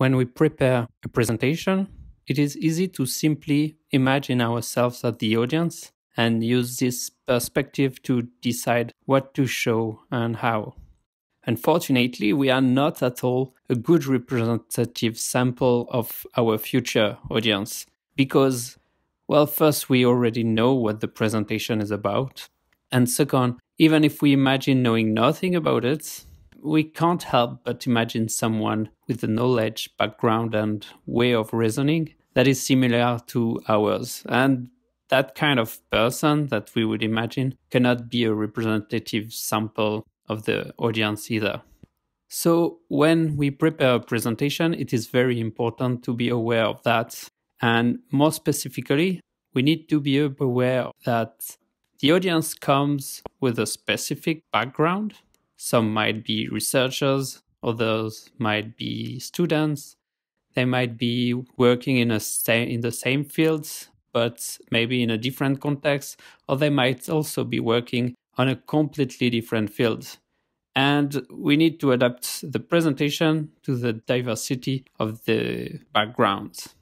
When we prepare a presentation, it is easy to simply imagine ourselves as the audience and use this perspective to decide what to show and how. Unfortunately, we are not at all a good representative sample of our future audience because, well, first, we already know what the presentation is about. And second, even if we imagine knowing nothing about it, we can't help but imagine someone with the knowledge, background, and way of reasoning that is similar to ours. And that kind of person that we would imagine cannot be a representative sample of the audience either. So, when we prepare a presentation, it is very important to be aware of that. And more specifically, we need to be aware that the audience comes with a specific background some might be researchers, others might be students. They might be working in, a sa- in the same fields, but maybe in a different context, or they might also be working on a completely different field. And we need to adapt the presentation to the diversity of the backgrounds.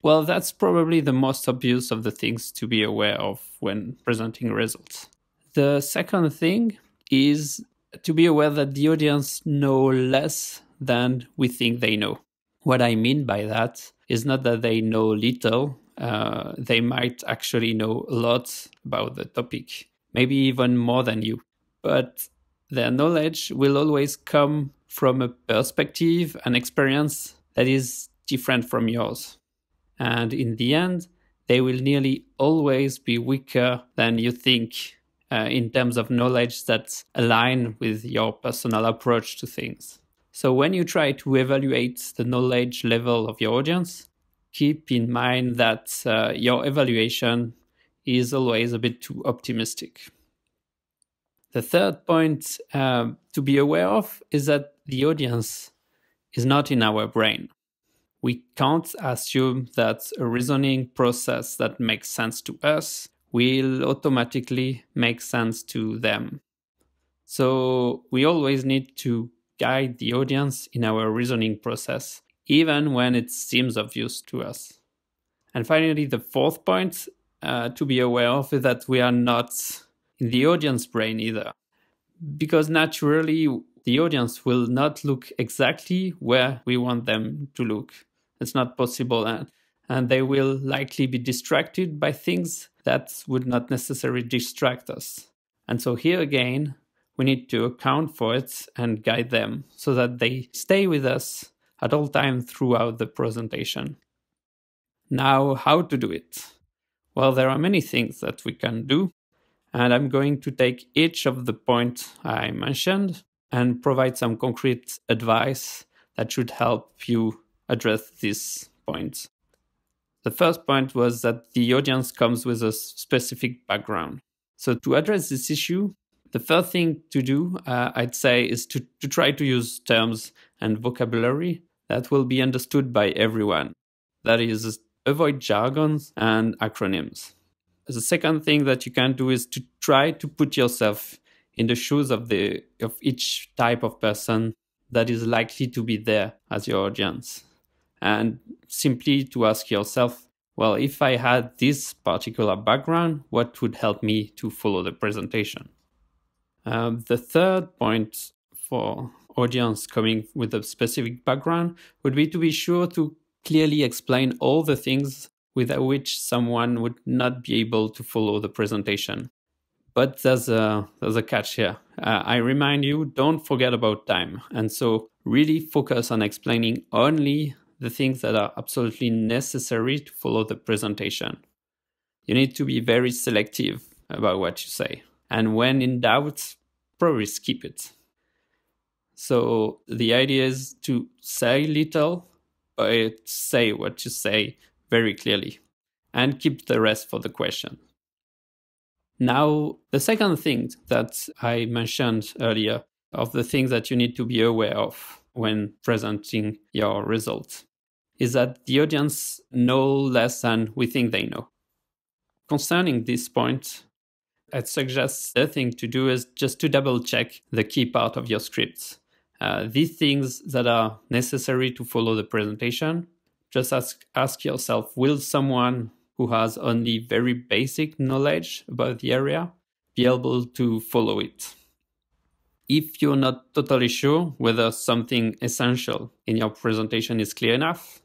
Well, that's probably the most obvious of the things to be aware of when presenting results. The second thing is to be aware that the audience know less than we think they know. What I mean by that is not that they know little, uh, they might actually know a lot about the topic, maybe even more than you. But their knowledge will always come from a perspective, an experience that is different from yours. And in the end, they will nearly always be weaker than you think uh, in terms of knowledge that align with your personal approach to things. So when you try to evaluate the knowledge level of your audience, keep in mind that uh, your evaluation is always a bit too optimistic. The third point uh, to be aware of is that the audience is not in our brain. We can't assume that a reasoning process that makes sense to us will automatically make sense to them. So we always need to guide the audience in our reasoning process, even when it seems obvious to us. And finally, the fourth point uh, to be aware of is that we are not in the audience brain either, because naturally the audience will not look exactly where we want them to look. It's not possible. And, and they will likely be distracted by things that would not necessarily distract us. And so here again, we need to account for it and guide them so that they stay with us at all times throughout the presentation. Now, how to do it? Well, there are many things that we can do, and I'm going to take each of the points I mentioned and provide some concrete advice that should help you address these points. The first point was that the audience comes with a specific background. So, to address this issue, the first thing to do, uh, I'd say, is to, to try to use terms and vocabulary that will be understood by everyone. That is, avoid jargons and acronyms. The second thing that you can do is to try to put yourself in the shoes of the of each type of person that is likely to be there as your audience and simply to ask yourself, well, if I had this particular background, what would help me to follow the presentation? Um, the third point for audience coming with a specific background would be to be sure to clearly explain all the things without which someone would not be able to follow the presentation. But there's a there's a catch here. Uh, I remind you, don't forget about time, and so really focus on explaining only the things that are absolutely necessary to follow the presentation. You need to be very selective about what you say. And when in doubt, probably skip it. So the idea is to say little, but say what you say very clearly and keep the rest for the question. Now, the second thing that I mentioned earlier of the things that you need to be aware of when presenting your results is that the audience know less than we think they know. Concerning this point, I'd suggest the thing to do is just to double check the key part of your scripts. Uh, these things that are necessary to follow the presentation, just ask, ask yourself will someone who has only very basic knowledge about the area be able to follow it? If you're not totally sure whether something essential in your presentation is clear enough,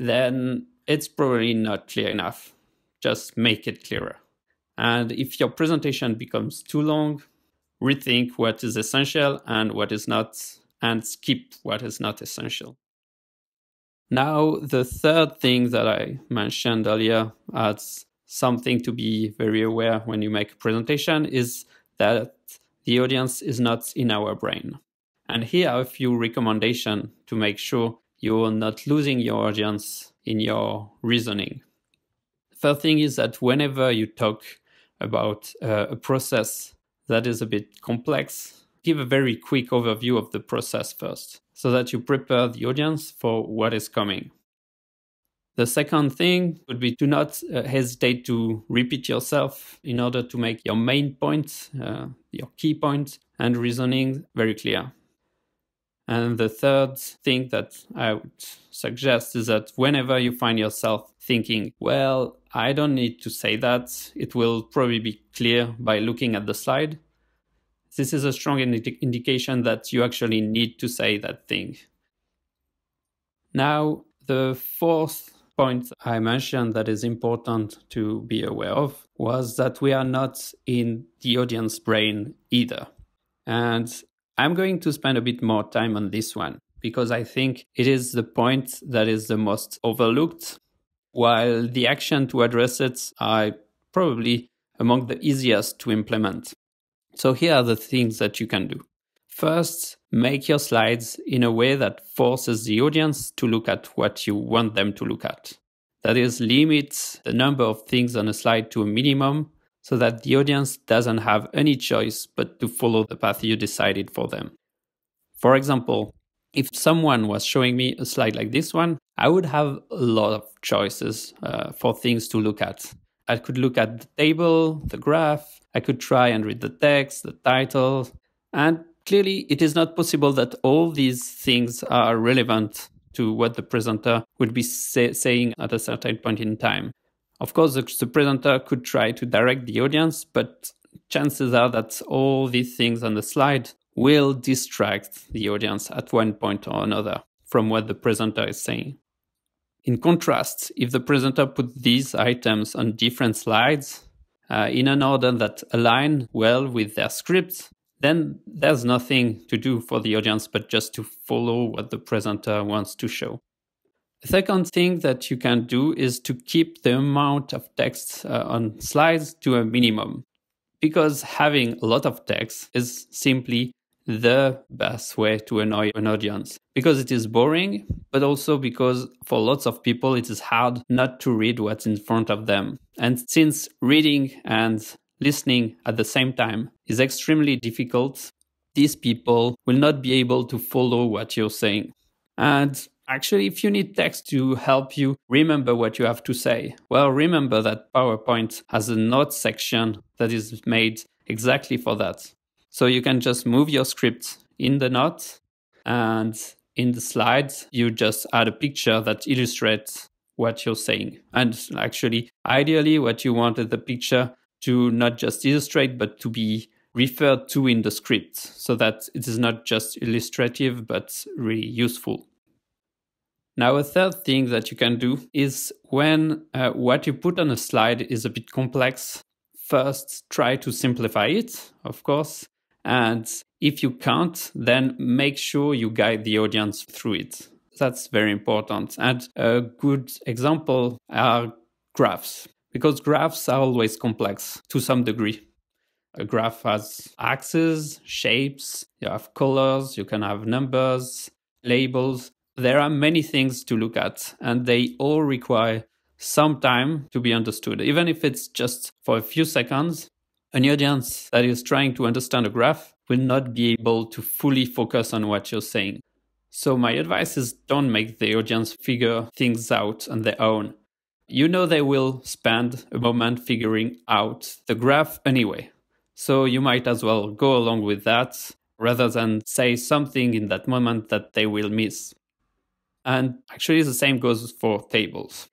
then it's probably not clear enough. Just make it clearer. And if your presentation becomes too long, rethink what is essential and what is not, and skip what is not essential. Now, the third thing that I mentioned earlier as something to be very aware when you make a presentation is that the audience is not in our brain. And here are a few recommendations to make sure you're not losing your audience in your reasoning. Third thing is that whenever you talk about uh, a process that is a bit complex, give a very quick overview of the process first so that you prepare the audience for what is coming. The second thing would be to not uh, hesitate to repeat yourself in order to make your main point, uh, your key point, and reasoning very clear. And the third thing that I would suggest is that whenever you find yourself thinking, well, I don't need to say that, it will probably be clear by looking at the slide. This is a strong indi- indication that you actually need to say that thing. Now, the fourth point I mentioned that is important to be aware of was that we are not in the audience brain either. And I'm going to spend a bit more time on this one because I think it is the point that is the most overlooked, while the action to address it are probably among the easiest to implement. So here are the things that you can do. First, make your slides in a way that forces the audience to look at what you want them to look at. That is, limit the number of things on a slide to a minimum so that the audience doesn't have any choice but to follow the path you decided for them. For example, if someone was showing me a slide like this one, I would have a lot of choices uh, for things to look at. I could look at the table, the graph, I could try and read the text, the title, and clearly it is not possible that all these things are relevant to what the presenter would be say- saying at a certain point in time. Of course, the, the presenter could try to direct the audience, but chances are that all these things on the slide will distract the audience at one point or another from what the presenter is saying. In contrast, if the presenter puts these items on different slides uh, in an order that align well with their script, then there's nothing to do for the audience but just to follow what the presenter wants to show. Second thing that you can do is to keep the amount of text uh, on slides to a minimum because having a lot of text is simply the best way to annoy an audience because it is boring, but also because for lots of people it is hard not to read what's in front of them. And since reading and listening at the same time is extremely difficult, these people will not be able to follow what you're saying. And Actually, if you need text to help you remember what you have to say, well, remember that PowerPoint has a note section that is made exactly for that. So you can just move your script in the note and in the slides, you just add a picture that illustrates what you're saying. And actually, ideally, what you is the picture to not just illustrate, but to be referred to in the script so that it is not just illustrative, but really useful. Now, a third thing that you can do is when uh, what you put on a slide is a bit complex, first try to simplify it, of course. And if you can't, then make sure you guide the audience through it. That's very important. And a good example are graphs, because graphs are always complex to some degree. A graph has axes, shapes, you have colors, you can have numbers, labels. There are many things to look at, and they all require some time to be understood, even if it's just for a few seconds. An audience that is trying to understand a graph will not be able to fully focus on what you're saying. So, my advice is don't make the audience figure things out on their own. You know they will spend a moment figuring out the graph anyway. So, you might as well go along with that rather than say something in that moment that they will miss. And actually, the same goes for tables.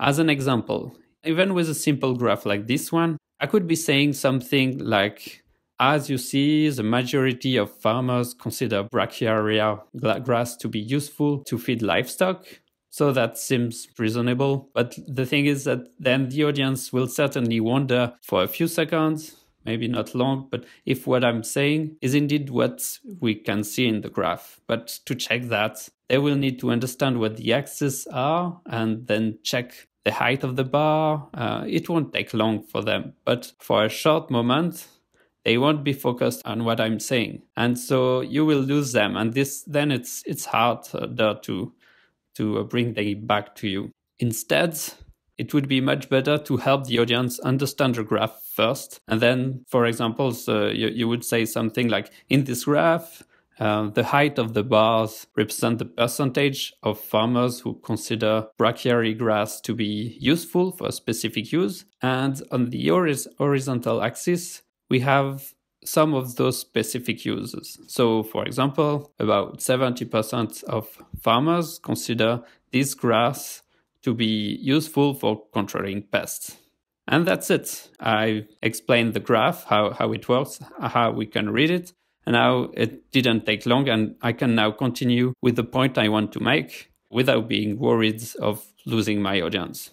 As an example, even with a simple graph like this one, I could be saying something like, as you see, the majority of farmers consider brachiaria grass to be useful to feed livestock. So that seems reasonable. But the thing is that then the audience will certainly wonder for a few seconds maybe not long, but if what I'm saying is indeed what we can see in the graph. But to check that, they will need to understand what the axes are and then check the height of the bar. Uh, it won't take long for them, but for a short moment, they won't be focused on what I'm saying, and so you will lose them. And this then it's it's hard uh, to to uh, bring them back to you. Instead, it would be much better to help the audience understand the graph first. And then, for example, so you, you would say something like in this graph, uh, the height of the bars represent the percentage of farmers who consider brachiary grass to be useful for specific use. And on the horizontal axis, we have some of those specific uses. So, for example, about 70% of farmers consider this grass to be useful for controlling pests. And that's it. I explained the graph, how, how it works, how we can read it. And now it didn't take long, and I can now continue with the point I want to make without being worried of losing my audience.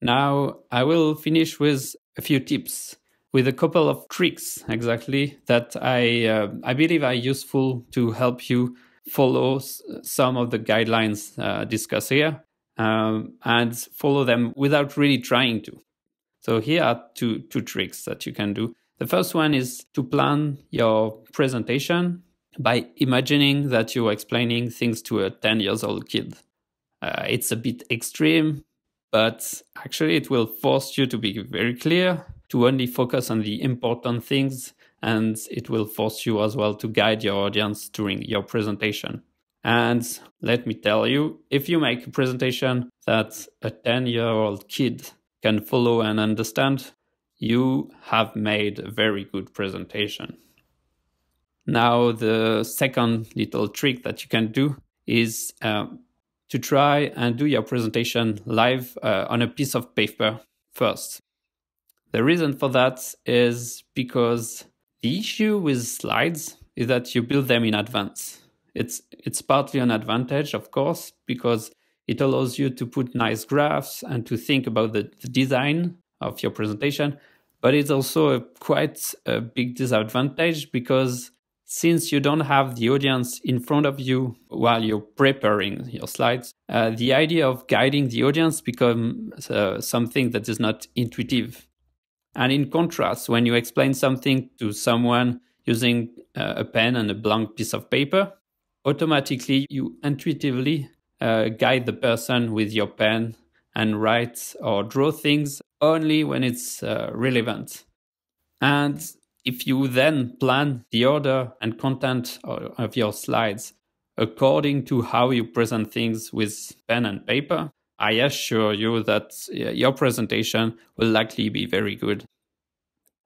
Now, I will finish with a few tips, with a couple of tricks exactly that I, uh, I believe are useful to help you follow some of the guidelines uh, discussed here um, and follow them without really trying to. So here are two two tricks that you can do. The first one is to plan your presentation by imagining that you're explaining things to a 10 years old kid. Uh, it's a bit extreme, but actually it will force you to be very clear, to only focus on the important things, and it will force you as well to guide your audience during your presentation. And let me tell you, if you make a presentation that a 10 year old kid can follow and understand, you have made a very good presentation. Now, the second little trick that you can do is uh, to try and do your presentation live uh, on a piece of paper first. The reason for that is because the issue with slides is that you build them in advance. It's it's partly an advantage, of course, because it allows you to put nice graphs and to think about the, the design of your presentation. But it's also a, quite a big disadvantage because since you don't have the audience in front of you while you're preparing your slides, uh, the idea of guiding the audience becomes uh, something that is not intuitive. And in contrast, when you explain something to someone using uh, a pen and a blank piece of paper, automatically you intuitively uh, guide the person with your pen and write or draw things only when it's uh, relevant. And if you then plan the order and content of your slides according to how you present things with pen and paper, I assure you that your presentation will likely be very good.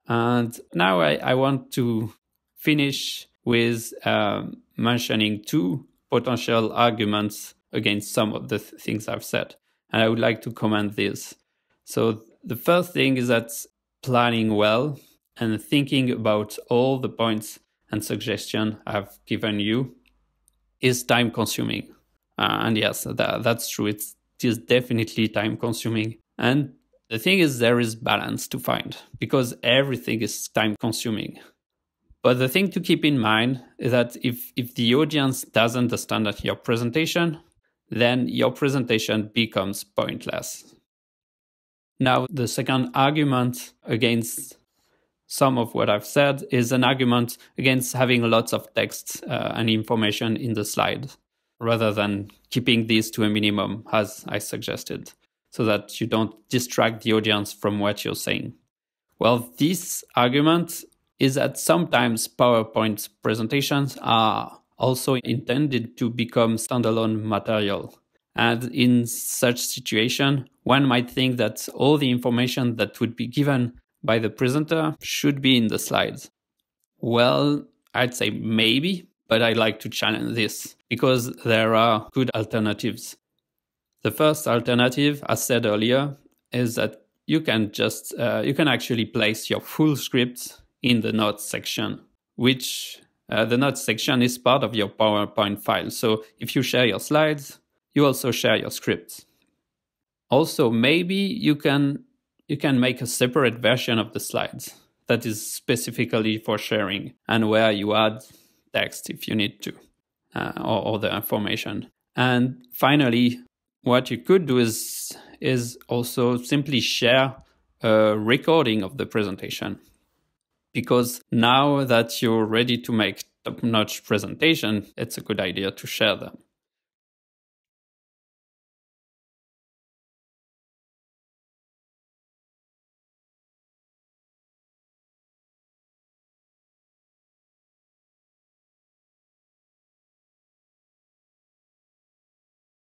And now I, I want to finish with um, mentioning two potential arguments against some of the th- things I've said. And I would like to comment these. So, the first thing is that planning well and thinking about all the points and suggestions I've given you is time consuming. Uh, and yes, that, that's true. It's, it is definitely time consuming. And the thing is, there is balance to find because everything is time consuming. But the thing to keep in mind is that if, if the audience doesn't understand your presentation, then your presentation becomes pointless. Now, the second argument against some of what I've said is an argument against having lots of text uh, and information in the slide rather than keeping these to a minimum, as I suggested, so that you don't distract the audience from what you're saying. Well, this argument is that sometimes PowerPoint presentations are also intended to become standalone material. And in such situation, one might think that all the information that would be given by the presenter should be in the slides. Well, I'd say maybe, but I would like to challenge this because there are good alternatives. The first alternative, as said earlier, is that you can just uh, you can actually place your full script in the notes section, which uh, the notes section is part of your PowerPoint file. So if you share your slides, you also share your scripts. Also, maybe you can you can make a separate version of the slides that is specifically for sharing and where you add text if you need to uh, or other information. And finally, what you could do is is also simply share a recording of the presentation because now that you're ready to make top notch presentation, it's a good idea to share them.